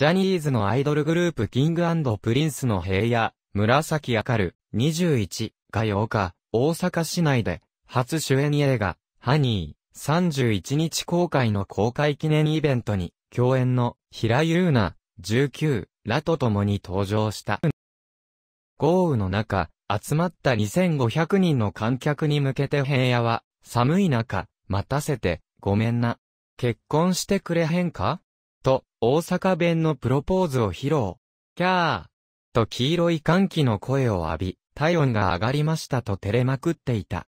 ジャニーズのアイドルグループキングプリンスの平野、紫明る、21が8日、大阪市内で、初主演映画、ハニー、31日公開の公開記念イベントに、共演の平井優奈、19らと共に登場した。豪雨の中、集まった2500人の観客に向けて平野は、寒い中、待たせて、ごめんな。結婚してくれへんか大阪弁のプロポーズを披露。キャーと黄色い歓喜の声を浴び、体温が上がりましたと照れまくっていた。